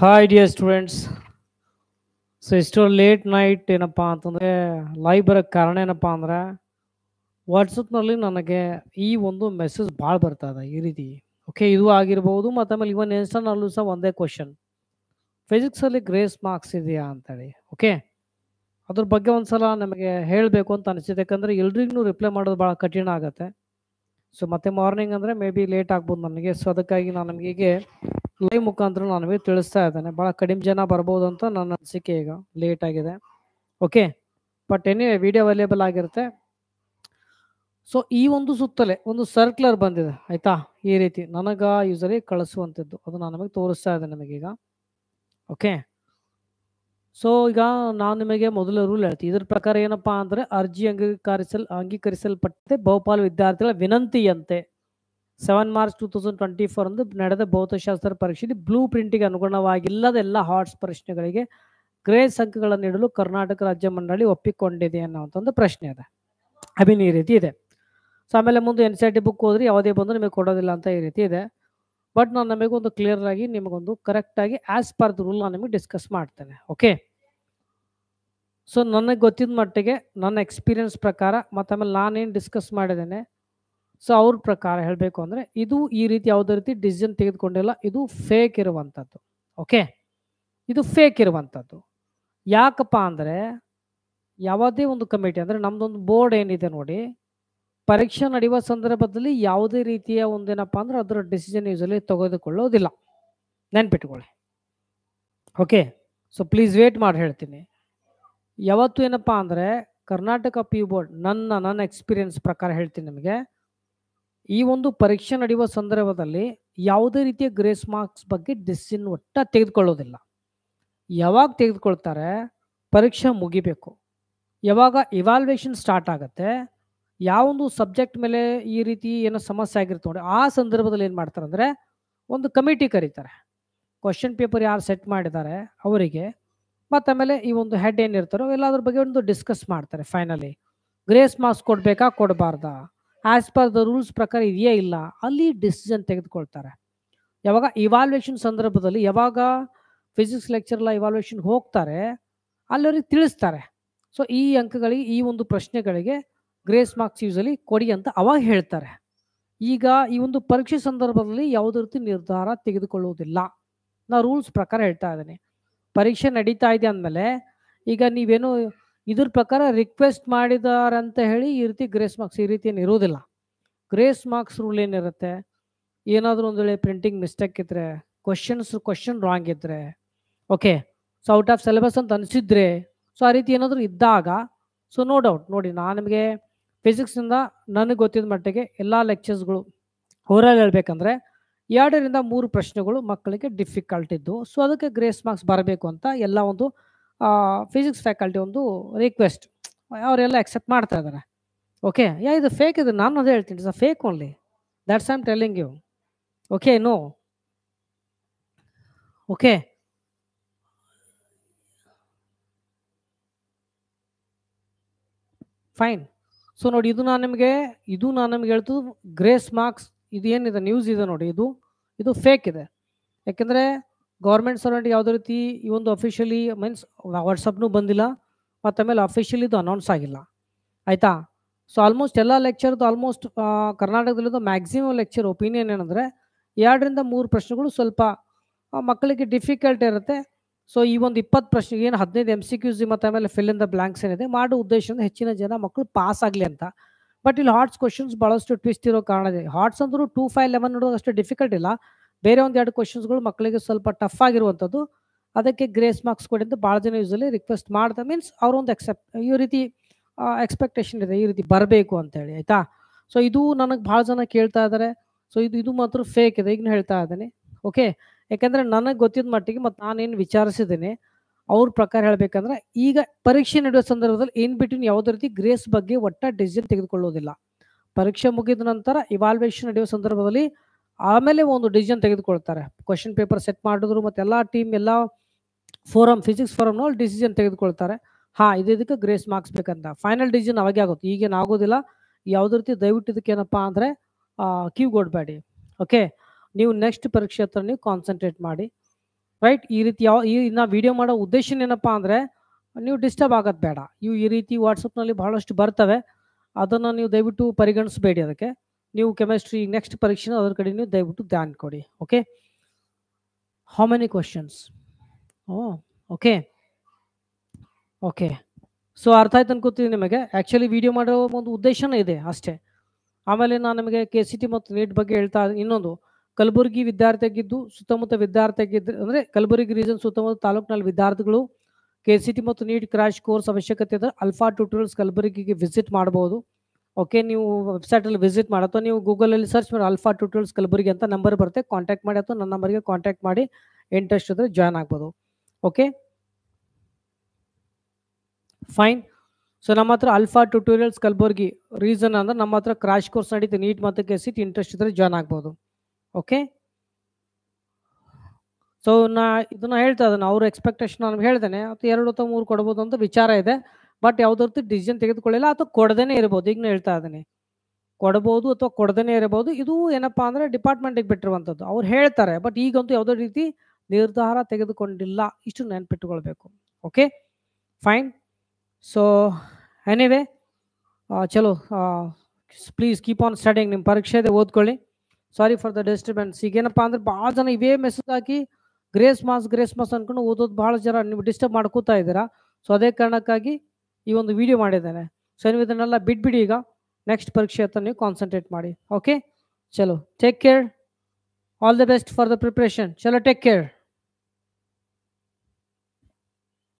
hi dear students so ಇಷ್ಟು late night ಏನಪ್ಪ ಅಂತಂದರೆ ಲೈವ್ ಬರೋಕ್ಕೆ ಕಾರಣ ಏನಪ್ಪ ಅಂದರೆ ವಾಟ್ಸಪ್ನಲ್ಲಿ ನನಗೆ ಈ ಒಂದು ಮೆಸೇಜ್ ಭಾಳ ಬರ್ತಾ ಇದೆ ಈ ರೀತಿ ಓಕೆ ಇದು ಆಗಿರ್ಬೋದು ಮತ್ತು ಆಮೇಲೆ ಇವನ್ ಇನ್ಸ್ಟಾನಲ್ಲೂ ಸಹ ಒಂದೇ ಕ್ವಶನ್ ಫಿಸಿಕ್ಸಲ್ಲಿ ಗ್ರೇಸ್ ಮಾರ್ಕ್ಸ್ ಇದೆಯಾ ಅಂತೇಳಿ ಓಕೆ ಅದ್ರ ಬಗ್ಗೆ ಒಂದು ಸಲ ನಮಗೆ ಹೇಳಬೇಕು ಅಂತ ಅನಿಸುತ್ತೆ ಯಾಕಂದರೆ ಎಲ್ರಿಗೂ ರಿಪ್ಲೈ ಮಾಡೋದು ಭಾಳ ಕಠಿಣ ಆಗುತ್ತೆ ಸೊ ಮತ್ತೆ ಮಾರ್ನಿಂಗ್ ಅಂದರೆ ಮೇ ಬಿ ಲೇಟ್ ಆಗ್ಬೋದು ನನಗೆ ಸೊ ಅದಕ್ಕಾಗಿ ನಾನು ನಮಗೆ ಲೈವ್ ಮುಖಾಂತರ ನಾನು ತಿಳಿಸ್ತಾ ಇದ್ದೇನೆ ಭಾಳ ಕಡಿಮೆ ಜನ ಬರ್ಬೋದು ಅಂತ ನನ್ನ ಅನಿಸಿಕೆ ಈಗ ಲೇಟ್ ಆಗಿದೆ okay but any video available ಆಗಿರುತ್ತೆ ಸೊ ಈ ಒಂದು ಸುತ್ತಲೇ ಒಂದು ಸರ್ಕ್ಯುಲರ್ ಬಂದಿದೆ ಆಯ್ತಾ ಈ ರೀತಿ ನನಗ ಯೂಸಲಿ ಕಳಿಸುವಂಥದ್ದು ಅದು ನಾನು ನಿಮಗೆ ತೋರಿಸ್ತಾ ಇದ್ದೆ ನಿಮಗೀಗ ಓಕೆ ಸೊ ಈಗ ನಾನು ನಿಮಗೆ ಮೊದಲ ರೂಲ್ ಹೇಳ್ತೀನಿ ಇದ್ರ ಪ್ರಕಾರ ಏನಪ್ಪಾ ಅಂದರೆ ಅರ್ಜಿ ಅಂಗೀಕರಿಸಲ್ ಅಂಗೀಕರಿಸಲ್ಪಟ್ಟೆ ಬಹುಪಾಲು ವಿದ್ಯಾರ್ಥಿಗಳ ವಿನಂತಿಯಂತೆ seven March two thousand twenty four ಅಂದು ನಡೆದ ಭೌತಶಾಸ್ತ್ರ ಪರೀಕ್ಷೆಯಲ್ಲಿ ಬ್ಲೂ ಪ್ರಿಂಟಿಗೆ ಅನುಗುಣವಾಗಿಲ್ಲದ ಎಲ್ಲ ಹಾಟ್ಸ್ ಪ್ರಶ್ನೆಗಳಿಗೆ ಗ್ರೇಸ್ ಅಂಕಗಳನ್ನು ನೀಡಲು ಕರ್ನಾಟಕ ರಾಜ್ಯ ಮಂಡಳಿ ಒಪ್ಪಿಕೊಂಡಿದೆ ಅನ್ನೋ ಒಂದು ಪ್ರಶ್ನೆ ಇದೆ ಅಭಿನ ಈ ರೀತಿ ಇದೆ ಸೊ ಆಮೇಲೆ ಮುಂದೆ N C R T book ಹೋದ್ರೆ ಯಾವುದೇ ಬಂದು ನಿಮಗೆ ಕೊಡೋದಿಲ್ಲ ಅಂತ ಈ ರೀತಿ ಇದೆ ಬಟ್ ನಾನು ನಮಗೊಂದು ಕ್ಲಿಯರ್ ಆಗಿ ನಿಮಗೊಂದು ಆಗಿ ಆಸ್ ಪರ್ ದ ರೂಲ್ ನಾನು ನಿಮಗೆ ಡಿಸ್ಕಸ್ ಮಾಡ್ತೇನೆ ಓಕೆ ಸೊ ನನಗೆ ಗೊತ್ತಿದ್ದ ಮಟ್ಟಿಗೆ ನನ್ನ ಎಕ್ಸ್ಪೀರಿಯನ್ಸ್ ಪ್ರಕಾರ ಮತ್ತು ಆಮೇಲೆ ನಾನೇನು ಡಿಸ್ಕಸ್ ಮಾಡಿದ್ದೇನೆ ಸೊ ಅವ್ರ ಪ್ರಕಾರ ಹೇಳಬೇಕು ಅಂದರೆ ಇದು ಈ ರೀತಿ ಯಾವುದೇ ರೀತಿ ಡಿಸಿಷನ್ ತೆಗೆದುಕೊಂಡಿಲ್ಲ ಇದು ಫೇಕ್ ಇರುವಂಥದ್ದು ಓಕೆ ಇದು ಫೇಕ್ ಇರುವಂಥದ್ದು ಯಾಕಪ್ಪ ಅಂದರೆ ಯಾವುದೇ ಒಂದು ಕಮಿಟಿ ಅಂದರೆ ನಮ್ಮದೊಂದು ಬೋರ್ಡ್ ಏನಿದೆ ನೋಡಿ ಪರೀಕ್ಷೆ ನಡೆಯುವ ಸಂದರ್ಭದಲ್ಲಿ ಯಾವುದೇ ರೀತಿಯ ಒಂದೇನಪ್ಪ ಅಂದ್ರೆ ಅದರ ಡಿಸಿಷನ್ ಯೂಸಲಿ ತೆಗೆದುಕೊಳ್ಳೋದಿಲ್ಲ ನೆನ್ಪಿಟ್ಕೊಳ್ಳಿ ಓಕೆ ಸೊ ಪ್ಲೀಸ್ ವೇಟ್ ಮಾಡಿ ಹೇಳ್ತೀನಿ ಯಾವತ್ತು ಏನಪ್ಪ ಅಂದರೆ ಕರ್ನಾಟಕ ಪಿ ಬೋರ್ಡ್ ನನ್ನ ನನ್ನ ಎಕ್ಸ್ಪೀರಿಯನ್ಸ್ ಪ್ರಕಾರ ಹೇಳ್ತೀನಿ ನಿಮಗೆ ಈ ಒಂದು ಪರೀಕ್ಷೆ ನಡೆಯುವ ಸಂದರ್ಭದಲ್ಲಿ ಯಾವುದೇ ರೀತಿಯ ಗ್ರೇಸ್ ಮಾರ್ಕ್ಸ್ ಬಗ್ಗೆ ಡಿಸಿಷನ್ ಒಟ್ಟ ತೆಗೆದುಕೊಳ್ಳೋದಿಲ್ಲ ಯಾವಾಗ ತೆಗೆದುಕೊಳ್ತಾರೆ ಪರೀಕ್ಷೆ ಮುಗಿಬೇಕು ಯಾವಾಗ ಇವಾಲ್ವೇಷನ್ ಸ್ಟಾರ್ಟ್ ಆಗುತ್ತೆ ಯಾವೊಂದು ಸಬ್ಜೆಕ್ಟ್ ಮೇಲೆ ಈ ರೀತಿ ಏನೋ ಸಮಸ್ಯೆ ಆಗಿರುತ್ತೆ ನೋಡಿ ಆ ಸಂದರ್ಭದಲ್ಲಿ ಏನು ಮಾಡ್ತಾರೆ ಅಂದರೆ ಒಂದು ಕಮಿಟಿ ಕರೀತಾರೆ ಕ್ವಶನ್ ಪೇಪರ್ ಯಾರು ಸೆಟ್ ಮಾಡಿದ್ದಾರೆ ಅವರಿಗೆ ಮತ್ತು ಆಮೇಲೆ ಈ ಒಂದು ಹೆಡ್ ಏನಿರ್ತಾರೋ ಎಲ್ಲ ಅದ್ರ ಬಗ್ಗೆ ಒಂದು ಡಿಸ್ಕಸ್ ಮಾಡ್ತಾರೆ ಫೈನಲಿ ಗ್ರೇಸ್ ಮಾರ್ಕ್ಸ್ ಕೊಡಬೇಕಾ ಕೊಡಬಾರ್ದಾ ಆ್ಯಸ್ ಪರ್ ದ ರೂಲ್ಸ್ ಪ್ರಕಾರ ಇದೆಯೇ ಇಲ್ಲ ಅಲ್ಲಿ ಡಿಸಿಷನ್ ತೆಗೆದುಕೊಳ್ತಾರೆ ಯಾವಾಗ ಇವಾಲ್ವೇಷನ್ ಸಂದರ್ಭದಲ್ಲಿ ಯಾವಾಗ ಫಿಸಿಕ್ಸ್ ಲೆಕ್ಚರ್ಲ ಇವಾಲ್ವೇಷನ್ ಹೋಗ್ತಾರೆ ಅಲ್ಲಿ ಅವ್ರಿಗೆ ತಿಳಿಸ್ತಾರೆ ಸೊ ಈ ಅಂಕಗಳಿಗೆ ಈ ಒಂದು ಪ್ರಶ್ನೆಗಳಿಗೆ ಗ್ರೇಸ್ ಮಾರ್ಕ್ಸ್ ಯೂಸಲಿ ಕೊಡಿ ಅಂತ ಅವಾಗ ಹೇಳ್ತಾರೆ ಈಗ ಈ ಒಂದು ಪರೀಕ್ಷೆ ಸಂದರ್ಭದಲ್ಲಿ ಯಾವುದೇ ರೀತಿ ನಿರ್ಧಾರ ತೆಗೆದುಕೊಳ್ಳುವುದಿಲ್ಲ ನಾ ರೂಲ್ಸ್ ಪ್ರಕಾರ ಹೇಳ್ತಾ ಇದ್ದೀನಿ ಪರೀಕ್ಷೆ ನಡೀತಾ ಇದೆ ಅಂದಮೇಲೆ ಈಗ ನೀವೇನು ಇದ್ರ ಪ್ರಕಾರ ರಿಕ್ವೆಸ್ಟ್ ಮಾಡಿದಾರಂತ ಹೇಳಿ ಈ ರೀತಿ ಗ್ರೇಸ್ ಮಾರ್ಕ್ಸ್ ಈ ರೀತಿ ಏನು ಇರೋದಿಲ್ಲ ಗ್ರೇಸ್ ಮಾರ್ಕ್ಸ್ ರೂಲ್ ಏನಿರುತ್ತೆ ಏನಾದರೂ ಒಂದು ವೇಳೆ ಪ್ರಿಂಟಿಂಗ್ ಮಿಸ್ಟೇಕ್ ಇದ್ದರೆ ಕ್ವಶನ್ಸ್ ಕ್ವಶನ್ ರಾಂಗ್ ಇದ್ದರೆ okay so out of syllabus ಅಂತ ಅನಿಸಿದ್ರೆ ಸೊ ಆ ರೀತಿ ಏನಾದರೂ ಇದ್ದಾಗ ಸೊ ನೋ ಡೌಟ್ ನೋಡಿ ನಾನು ನಿಮಗೆ ಫಿಸಿಕ್ಸಿಂದ ನನಗೆ ಗೊತ್ತಿದ್ದ ಮಟ್ಟಿಗೆ ಎಲ್ಲ ಲೆಕ್ಚರ್ಸ್ಗಳು ಹೋರಾಳೆ ಹೇಳ್ಬೇಕಂದ್ರೆ ಎರಡರಿಂದ ಮೂರು ಪ್ರಶ್ನೆಗಳು ಮಕ್ಕಳಿಗೆ ಡಿಫಿಕಲ್ಟ್ ಇದ್ದವು ಸೊ ಅದಕ್ಕೆ ಗ್ರೇಸ್ ಮಾರ್ಕ್ಸ್ ಬರಬೇಕು ಅಂತ ಎಲ್ಲ ಒಂದು ಫಿಸಿಕ್ಸ್ ಫ್ಯಾಕಲ್ಟಿ ಒಂದು ರಿಕ್ವೆಸ್ಟ್ ಅವರೆಲ್ಲ ಎಕ್ಸೆಪ್ಟ್ ಮಾಡ್ತಾ ಇದ್ದಾರೆ ಓಕೆ ಯಾ ಇದು ಫೇಕ್ ಇದು ನಾನು ಅದೇ ಹೇಳ್ತೀನಿ sir fake only that's I telling you okay no okay fine so ನೋಡಿ ಇದು ನಾನು ನಿಮಗೆ ಇದು ನಾನು ನಿಮ್ಗೆ ಹೇಳ್ತು ಗ್ರೇಸ್ ಮಾರ್ಕ್ಸ್ ಇದು ಏನಿದೆ ನ್ಯೂಸ್ ಇದೆ ನೋಡಿ ಇದು ಇದು ಫೇಕ್ ಇದೆ ಯಾಕೆಂದರೆ ಗೌರ್ಮೆಂಟ್ ಸರ್ವೆಂಟ್ ಯಾವುದೇ ರೀತಿ ಈ ಒಂದು ಅಫಿಷಿಯಲಿ ಮೀನ್ಸ್ ವಾಟ್ಸಪ್ನೂ ಬಂದಿಲ್ಲ ಮತ್ತು ಆಮೇಲೆ ಇದು ಅನೌನ್ಸ್ ಆಗಿಲ್ಲ ಆಯಿತಾ ಸೊ ಆಲ್ಮೋಸ್ಟ್ ಎಲ್ಲ ಲೆಕ್ಚರ್ದು ಆಲ್ಮೋಸ್ಟ್ ಕರ್ನಾಟಕದಲ್ಲಿದ್ದು ಮ್ಯಾಕ್ಸಿಮಮ್ ಲೆಕ್ಚರ್ ಒಪಿನಿಯನ್ ಏನಂದರೆ ಎರಡರಿಂದ ಮೂರು ಪ್ರಶ್ನೆಗಳು ಸ್ವಲ್ಪ ಮಕ್ಕಳಿಗೆ ಡಿಫಿಕಲ್ಟ್ ಇರುತ್ತೆ ಸೊ ಈ ಒಂದು ಇಪ್ಪತ್ತು ಪ್ರಶ್ನೆ ಏನು ಹದಿನೈದು ಎಮ್ ಸಿ ಕ್ಯೂಸಿ ಮತ್ತು ಆಮೇಲೆ ಫಿಲ್ ಇನ್ ದ ಬ್ಲ್ಯಾಂಕ್ಸ್ ಏನಿದೆ ಮಾಡೋ ಉದ್ದೇಶದಿಂದ ಹೆಚ್ಚಿನ ಜನ ಮಕ್ಕಳು ಪಾಸ್ ಆಗಲಿ ಅಂತ ಬಟ್ ಇಲ್ಲಿ ಹಾಟ್ಸ್ ಕ್ವಶನ್ಸ್ ಭಾಳಷ್ಟು ಟ್ವಿಸ್ಟ್ ಇರೋ ಕಾರಣ ಇದೆ ಹಾಟ್ಸ್ ಅಂದರೂ ಟೂ ಫೈವ್ ಲೆವೆನ್ ನೋಡೋದು ಅಷ್ಟು ಡಿಫಿಕಲ್ಟ್ ಇಲ್ಲ ಬೇರೆ ಒಂದೆರಡು ಕ್ವಶನ್ಸ್ಗಳು ಮಕ್ಕಳಿಗೆ ಸ್ವಲ್ಪ ಟಫ್ ಆಗಿರುವಂಥದ್ದು ಅದಕ್ಕೆ ಗ್ರೇಸ್ ಮಾರ್ಕ್ಸ್ ಕೊಡಿ ಅಂತ ಭಾಳ ಜನ ಯೂಸಲ್ಲಿ ರಿಕ್ವೆಸ್ಟ್ ಮಾಡ್ದೆ ಮೀನ್ಸ್ ಅವರೊಂದು ಎಕ್ಸೆಪ್ಟ್ ಈ ರೀತಿ ಎಕ್ಸ್ಪೆಕ್ಟೇಷನ್ ಇದೆ ಈ ರೀತಿ ಬರಬೇಕು ಅಂತೇಳಿ ಆಯಿತಾ ಸೊ ಇದು ನನಗೆ ಭಾಳ ಜನ ಕೇಳ್ತಾ ಇದ್ದಾರೆ ಸೊ ಇದು ಇದು ಮಾತ್ರ ಫೇಕ್ ಇದೆ ಈಗ ಹೇಳ್ತಾ ಇದ್ದೀನಿ ಓಕೆ ಯಾಕೆಂದರೆ ನನಗೆ ಗೊತ್ತಿದ್ದ ಮಟ್ಟಿಗೆ ಮತ್ತು ನಾನೇನು ವಿಚಾರಿಸಿದ್ದೀನಿ ಅವ್ರ ಪ್ರಕಾರ ಹೇಳಬೇಕಂದ್ರೆ ಈಗ ಪರೀಕ್ಷೆ ನಡೆಯುವ ಸಂದರ್ಭದಲ್ಲಿ ಇನ್ ಬಿಟ್ವೀನ್ ಯಾವುದೇ ರೀತಿ ಗ್ರೇಸ್ ಬಗ್ಗೆ ಒಟ್ಟ ಡಿಸಿಷನ್ ತೆಗೆದುಕೊಳ್ಳೋದಿಲ್ಲ ಪರೀಕ್ಷೆ ಮುಗಿದ ನಂತರ ಇವಾಲ್ವೇಷನ್ ನಡೆಯುವ ಸಂದರ್ಭದಲ್ಲಿ ಆಮೇಲೆ ಒಂದು ಡಿಸಿಷನ್ ತೆಗೆದುಕೊಳ್ತಾರೆ ಕ್ವಶನ್ ಪೇಪರ್ ಸೆಟ್ ಮಾಡಿದ್ರು ಮತ್ತು ಎಲ್ಲ ಟೀಮ್ ಎಲ್ಲ ಫೋರಮ್ ಫಿಸಿಕ್ಸ್ ಫೋರಮ್ನಲ್ಲಿ ಡಿಸಿಷನ್ ತೆಗೆದುಕೊಳ್ತಾರೆ ಹಾಂ ಇದಕ್ಕೆ ಗ್ರೇಸ್ ಮಾರ್ಕ್ಸ್ ಬೇಕಂತ ಫೈನಲ್ ಡಿಸಿಷನ್ ಅವಾಗೆ ಆಗುತ್ತೆ ಈಗೇನು ಆಗೋದಿಲ್ಲ ಯಾವುದೇ ರೀತಿ ದಯವಿಟ್ಟು ಇದಕ್ಕೇನಪ್ಪ ಅಂದರೆ ಕೊಡಬೇಡಿ ಓಕೆ ನೀವು ನೆಕ್ಸ್ಟ್ ಪರೀಕ್ಷೆ ಹತ್ರ ನೀವು ಕಾನ್ಸಂಟ್ರೇಟ್ ಮಾಡಿ ರೈಟ್ ಈ ರೀತಿ ಯಾವ ಈ ನಾ ವಿಡಿಯೋ ಮಾಡೋ ಉದ್ದೇಶ ಏನಪ್ಪ ಅಂದರೆ ನೀವು ಡಿಸ್ಟರ್ಬ್ ಆಗೋದು ಬೇಡ ಇವು ಈ ರೀತಿ ವಾಟ್ಸಪ್ನಲ್ಲಿ ಬಹಳಷ್ಟು ಬರ್ತವೆ ಅದನ್ನು ನೀವು ದಯವಿಟ್ಟು ಪರಿಗಣಿಸಬೇಡಿ ಅದಕ್ಕೆ ನೀವು ಕೆಮಿಸ್ಟ್ರಿ ನೆಕ್ಸ್ಟ್ ಪರೀಕ್ಷೆ ಅದರ ಕಡೆ ನೀವು ದಯವಿಟ್ಟು ಧ್ಯಾನ ಕೊಡಿ okay how many questions oh okay okay so ಅರ್ಥ ಆಯ್ತು ಅನ್ಕೋತೀನಿ ನಿಮಗೆ ಆ್ಯಕ್ಚುಲಿ ವಿಡಿಯೋ ಮಾಡೋ ಒಂದು ಉದ್ದೇಶನೇ ಇದೆ ಅಷ್ಟೇ ಆಮೇಲೆ ನಾನು ನಿಮಗೆ ಕೆ ಸಿ ಟಿ ಮತ್ತು ನೀಟ್ ಬಗ್ಗೆ ಹೇಳ್ತಾ ಇನ್ನೊಂದು ಕಲಬುರಗಿ ವಿದ್ಯಾರ್ಥಿಯಾಗಿದ್ದು ಸುತ್ತಮುತ್ತ ವಿದ್ಯಾರ್ಥಿಯಾಗಿದ್ದು ಅಂದರೆ ಕಲಬುರಗಿ ರೀಸನ್ ಸುತ್ತಮುತ್ತ ತಾಲೂಕಿನಲ್ಲಿ ವಿದ್ಯಾರ್ಥಿಗಳು ಕೆ ಸಿ ಟಿ ಮತ್ತು ನೀಟ್ ಕ್ರ್ಯಾಶ್ ಕೋರ್ಸ್ ಅವಶ್ಯಕತೆ ಇದ್ದರೆ ಅಲ್ಫಾ ಟ್ಯೂಟೋರಿಯಲ್ಸ್ ಕಲಬುರಗಿಗೆ ವಿಸಿಟ್ ಮಾಡ್ಬೋದು ಓಕೆ ನೀವು ವೆಬ್ಸೈಟಲ್ಲಿ ವಿಸಿಟ್ ಮಾಡಿ ಅಥವಾ ನೀವು ಗೂಗಲಲ್ಲಿ ಸರ್ಚ್ ಮಾಡಿ ಅಲ್ಫಾ ಟ್ಯೂಟೋರಿಯಲ್ಸ್ ಕಲಬುರಿಗೆ ಅಂತ ನಂಬರ್ ಬರುತ್ತೆ ಕಾಂಟ್ಯಾಕ್ಟ್ ಮಾಡಿ ಅಥವಾ ನನ್ನ ನಂಬರ್ಗೆ ಕಾಂಟ್ಯಾಕ್ಟ್ ಮಾಡಿ ಇಂಟ್ರೆಸ್ಟ್ ಇದ್ದರೆ ಜಾಯ್ನ್ ಆಗ್ಬೋದು ಓಕೆ ಫೈನ್ ಸೊ ನಮ್ಮ ಹತ್ರ ಅಲ್ಫಾ ಟ್ಯೂಟೋರಿಯಲ್ಸ್ ಕಲಬುರ್ಗಿ ರೀಸನ್ ಅಂದ್ರೆ ನಮ್ಮ ಹತ್ರ ಕ್ರಾಶ್ ಕೋರ್ಸ್ ನಡೀತು ನೀಟ್ ಮತ್ತು ಕೆ ಸಿಟ್ ಇಂಟ್ರೆಸ್ಟ್ ಇದ್ದರೆ ಜಾಯ್ನ್ ಆಗ್ಬೋದು ಓಕೆ ಸೊ ನಾ ಇದನ್ನ ಹೇಳ್ತಾ ಇದ್ದಾನೆ ಅವ್ರ ಎಕ್ಸ್ಪೆಕ್ಟೇಷನ್ ನಾನು ಹೇಳ್ತೇನೆ ಅಥವಾ ಎರಡು ಅಥವಾ ಮೂರು ಕೊಡ್ಬೋದು ಅಂತ ವಿಚಾರ ಇದೆ ಬಟ್ ಯಾವ್ದಾದ್ರು ಡಿಸಿಷನ್ ತೆಗೆದುಕೊಳ್ಳಿಲ್ಲ ಅಥವಾ ಕೊಡದೇನೆ ಇರ್ಬೋದು ಈಗ ಹೇಳ್ತಾ ಇದ್ದೀನಿ ಕೊಡಬಹುದು ಅಥವಾ ಕೊಡದೇನೆ ಇರಬಹುದು ಇದು ಏನಪ್ಪಾ ಅಂದ್ರೆ ಡಿಪಾರ್ಟ್ಮೆಂಟಿಗೆ ಬಿಟ್ಟಿರುವಂಥದ್ದು ಅವ್ರು ಹೇಳ್ತಾರೆ ಬಟ್ ಈಗಂತೂ ಯಾವುದೇ ರೀತಿ ನಿರ್ಧಾರ ತೆಗೆದುಕೊಂಡಿಲ್ಲ ಇಷ್ಟು ನೆನ್ಪಿಟ್ಟುಕೊಳ್ಬೇಕು ಓಕೆ ಫೈನ್ ಸೊ ಎನಿವೆ ಚಲೋ ಪ್ಲೀಸ್ ಕೀಪ್ ಆನ್ ಸ್ಟಡಿಂಗ್ ನಿಮ್ಮ ಪರೀಕ್ಷೆ ಇದೆ ಓದ್ಕೊಳ್ಳಿ ಸಾರಿ ಫಾರ್ ದ ಡಿಸ್ಟರ್ಬೆನ್ಸ್ ಏನಪ್ಪಾ ಅಂದ್ರೆ ಭಾಳ ಜನ ಇವೇ ಮೆಸೇಜ್ ಹಾಕಿ ಗ್ರೇಸ್ ಮಾಸ್ ಗ್ರೇಸ್ ಮಾಸ್ ಅನ್ಕೊಂಡು ಓದೋದು ಭಾಳ ಜನ ನೀವು ಡಿಸ್ಟರ್ಬ್ ಮಾಡ್ಕೋತಾ ಇದ್ದೀರಾ ಸೊ ಅದೇ ಕಾರಣಕ್ಕಾಗಿ ಈ ಒಂದು ವಿಡಿಯೋ ಮಾಡಿದ್ದೇನೆ ಸೊ ನೀವು ಇದನ್ನೆಲ್ಲ ಬಿಟ್ಬಿಡಿ ಈಗ ನೆಕ್ಸ್ಟ್ ಪರೀಕ್ಷೆ ಹತ್ರ ನೀವು ಕಾನ್ಸಂಟ್ರೇಟ್ ಮಾಡಿ ಓಕೆ ಚಲೋ take care all the best for the preparation ಚಲೋ ಟೇಕ್ ಕೇರ್